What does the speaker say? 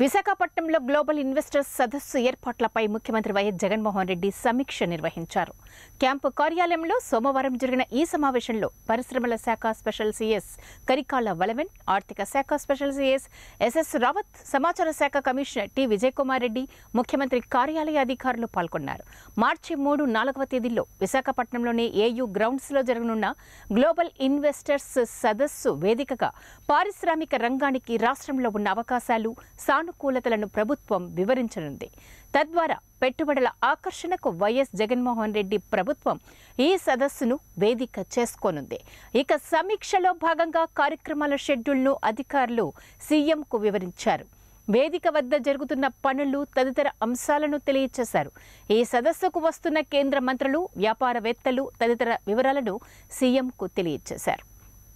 విశాఖపట్నంలో global investors సదస్సు ఏర్పాట్లపై ముఖ్యమంత్రి వైఎస్ జగన్మోహన్ రెడ్డి సమీక్ష నిర్వహించారు క్యాంపు కార్యాలయంలో సోమవారం జరిగిన ఈ సమావేశంలో పరిశ్రమల శాఖ స్పెషల్ సీఎస్ కరికాల వలవెన్ ఆర్థిక శాఖ స్పెషల్ సీఎస్ ఎస్ఎస్ రావత్ సమాచార శాఖ కమిషనర్ టి విజయకుమార్ రెడ్డి ముఖ్యమంత్రి కార్యాలయ అధికారులు పాల్గొన్నారు మార్చి మూడు నాలుగవ తేదీలో విశాఖపట్నంలోని ఏయూ గ్రౌండ్స్లో జరగనున్న గ్లోబల్ ఇన్వెస్టర్స్ సదస్సు వేదికగా పారిశ్రామిక రంగానికి రాష్ట్రంలో ఉన్న అవకాశాలు సాను సానుకూలతలను ప్రభుత్వం వివరించనుంది తద్వారా పెట్టుబడుల ఆకర్షణకు వైఎస్ జగన్మోహన్ రెడ్డి ప్రభుత్వం ఈ సదస్సును వేదిక చేసుకోనుంది ఇక సమీక్షలో భాగంగా కార్యక్రమాల షెడ్యూల్ను అధికారులు సీఎంకు వివరించారు వేదిక వద్ద జరుగుతున్న పనులు తదితర అంశాలను తెలియచేశారు ఈ సదస్సుకు వస్తున్న కేంద్ర మంత్రులు వ్యాపారవేత్తలు తదితర వివరాలను సీఎంకు తెలియచేశారు